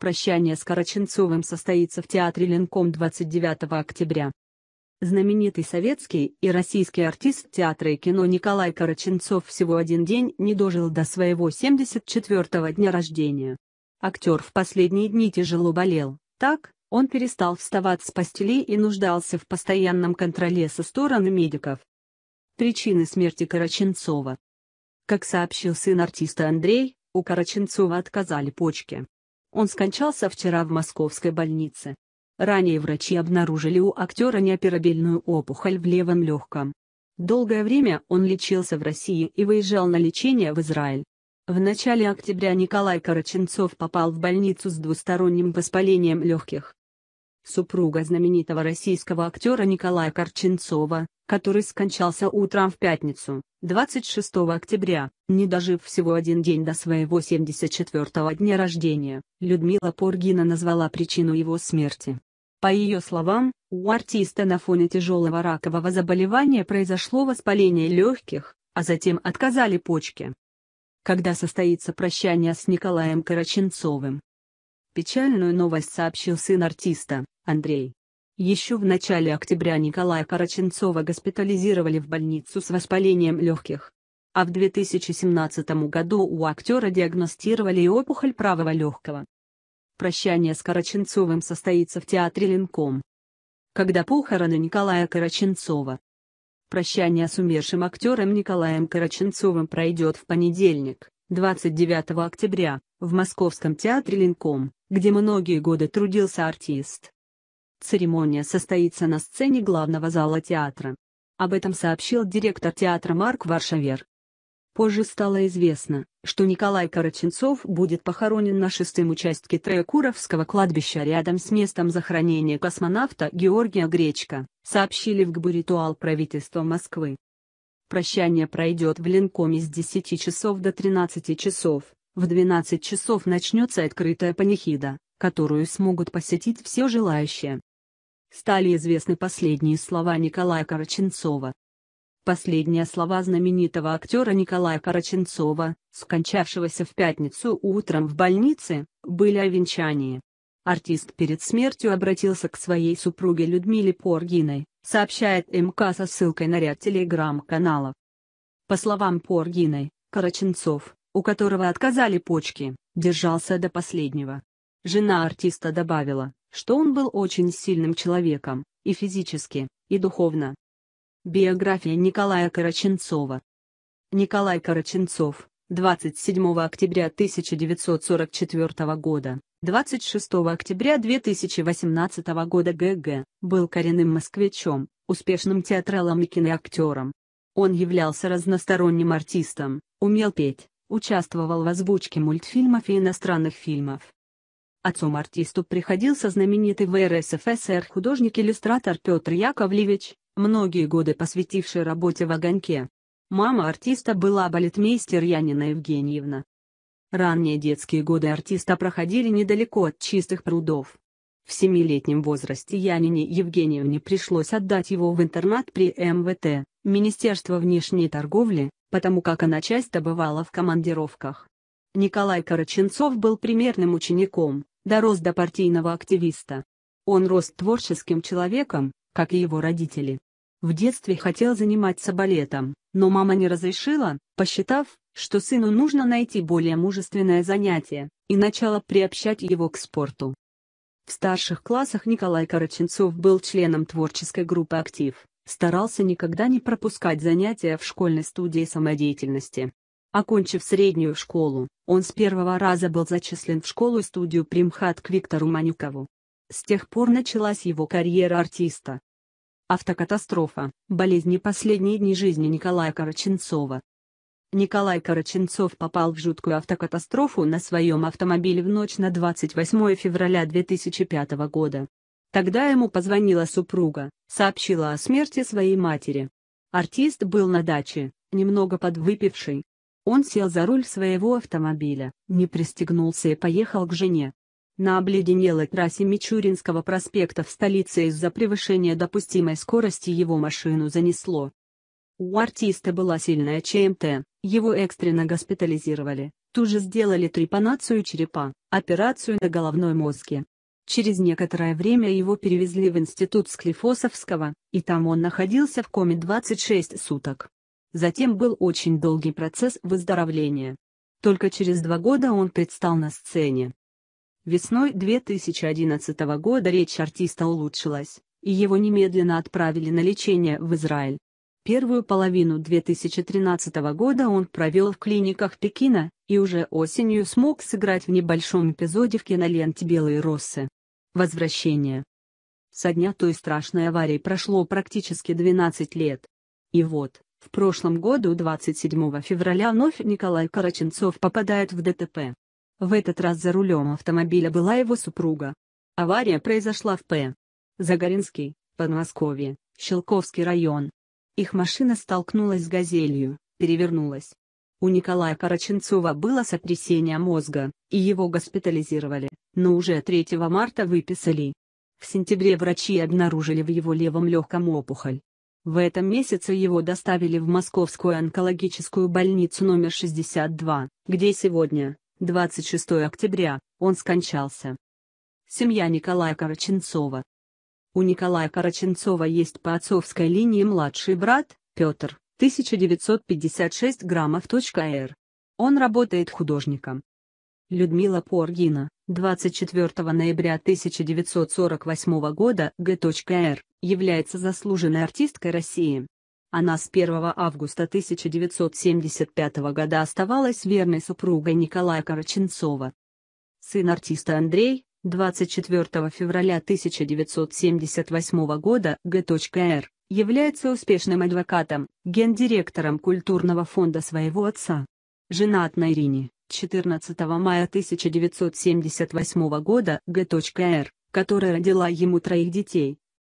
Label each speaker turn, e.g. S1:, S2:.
S1: Прощание с Караченцовым состоится в Театре Ленком 29 октября. Знаменитый советский и российский артист театра и кино Николай Караченцов всего один день не дожил до своего 74-го дня рождения. Актер в последние дни тяжело болел, так, он перестал вставать с постели и нуждался в постоянном контроле со стороны медиков. Причины смерти Караченцова Как сообщил сын артиста Андрей, у Караченцова отказали почки. Он скончался вчера в московской больнице. Ранее врачи обнаружили у актера неоперабельную опухоль в левом легком. Долгое время он лечился в России и выезжал на лечение в Израиль. В начале октября Николай Караченцов попал в больницу с двусторонним воспалением легких супруга знаменитого российского актера Николая Корченцова, который скончался утром в пятницу, 26 октября, не дожив всего один день до своего 74-го дня рождения, Людмила Поргина назвала причину его смерти. По ее словам, у артиста на фоне тяжелого ракового заболевания произошло воспаление легких, а затем отказали почки. Когда состоится прощание с Николаем Караченцовым, Печальную новость сообщил сын артиста, Андрей. Еще в начале октября Николая Караченцова госпитализировали в больницу с воспалением легких. А в 2017 году у актера диагностировали опухоль правого легкого. Прощание с Караченцовым состоится в театре Линком. Когда похороны Николая Караченцова. Прощание с умершим актером Николаем Караченцовым пройдет в понедельник, 29 октября, в Московском театре Линком где многие годы трудился артист. Церемония состоится на сцене главного зала театра. Об этом сообщил директор театра Марк Варшавер. Позже стало известно, что Николай Караченцов будет похоронен на шестом участке Троекуровского кладбища рядом с местом захоронения космонавта Георгия Гречка, сообщили в ГБУ «Ритуал» правительства Москвы. Прощание пройдет в Ленкоме с 10 часов до 13 часов. В 12 часов начнется открытая панихида, которую смогут посетить все желающие. Стали известны последние слова Николая Караченцова. Последние слова знаменитого актера Николая Караченцова, скончавшегося в пятницу утром в больнице, были о венчании. Артист перед смертью обратился к своей супруге Людмиле Поргиной, сообщает МК со ссылкой на ряд телеграм-каналов. По словам Поргиной, Караченцов, у которого отказали почки, держался до последнего. Жена артиста добавила, что он был очень сильным человеком, и физически, и духовно. Биография Николая Караченцова Николай Караченцов, 27 октября 1944 года, 26 октября 2018 года ГГ, был коренным москвичом, успешным театралом и киноактером. Он являлся разносторонним артистом, умел петь, участвовал в озвучке мультфильмов и иностранных фильмов. Отцом артисту приходился знаменитый в РСФСР художник-иллюстратор Петр Яковлевич, многие годы посвятивший работе в «Огоньке». Мама артиста была балетмейстер Янина Евгеньевна. Ранние детские годы артиста проходили недалеко от чистых прудов. В семилетнем возрасте Янине Евгеньевне пришлось отдать его в интернат при МВТ, Министерство внешней торговли, потому как она часто бывала в командировках. Николай Караченцов был примерным учеником, дорос до партийного активиста. Он рос творческим человеком, как и его родители. В детстве хотел заниматься балетом, но мама не разрешила, посчитав, что сыну нужно найти более мужественное занятие, и начала приобщать его к спорту. В старших классах Николай Караченцов был членом творческой группы «Актив», старался никогда не пропускать занятия в школьной студии самодеятельности. Окончив среднюю школу, он с первого раза был зачислен в школу-студию примхат к Виктору Манюкову. С тех пор началась его карьера артиста. Автокатастрофа, болезни последние дни жизни Николая Короченцова. Николай Короченцов попал в жуткую автокатастрофу на своем автомобиле в ночь на 28 февраля 2005 года. Тогда ему позвонила супруга, сообщила о смерти своей матери. Артист был на даче, немного подвыпивший. Он сел за руль своего автомобиля, не пристегнулся и поехал к жене. На обледенелой трассе Мичуринского проспекта в столице из-за превышения допустимой скорости его машину занесло. У артиста была сильная ЧМТ, его экстренно госпитализировали, тут же сделали трепанацию черепа, операцию на головной мозге, Через некоторое время его перевезли в институт Склифосовского, и там он находился в коме 26 суток. Затем был очень долгий процесс выздоровления. Только через два года он предстал на сцене. Весной 2011 года речь артиста улучшилась, и его немедленно отправили на лечение в Израиль. Первую половину 2013 года он провел в клиниках Пекина, и уже осенью смог сыграть в небольшом эпизоде в киноленте «Белые росы». Возвращение. Со дня той страшной аварии прошло практически 12 лет. И вот, в прошлом году 27 февраля вновь Николай Караченцов попадает в ДТП. В этот раз за рулем автомобиля была его супруга. Авария произошла в П. Загоринский, Подмосковье, Щелковский район. Их машина столкнулась с «Газелью», перевернулась. У Николая Караченцова было сотрясение мозга, и его госпитализировали но уже 3 марта выписали. В сентябре врачи обнаружили в его левом легком опухоль. В этом месяце его доставили в Московскую онкологическую больницу номер 62, где сегодня, 26 октября, он скончался. Семья Николая Караченцова У Николая Караченцова есть по отцовской линии младший брат, Петр, 1956 граммов.р. Он работает художником. Людмила Поргина, 24 ноября 1948 года Г.Р., является заслуженной артисткой России. Она с 1 августа 1975 года оставалась верной супругой Николая Караченцова. Сын артиста Андрей, 24 февраля 1978 года Г.Р., является успешным адвокатом, гендиректором культурного фонда своего отца. Женат на Ирине, 14 мая 1978 года Г.Р., которая родила ему троих детей,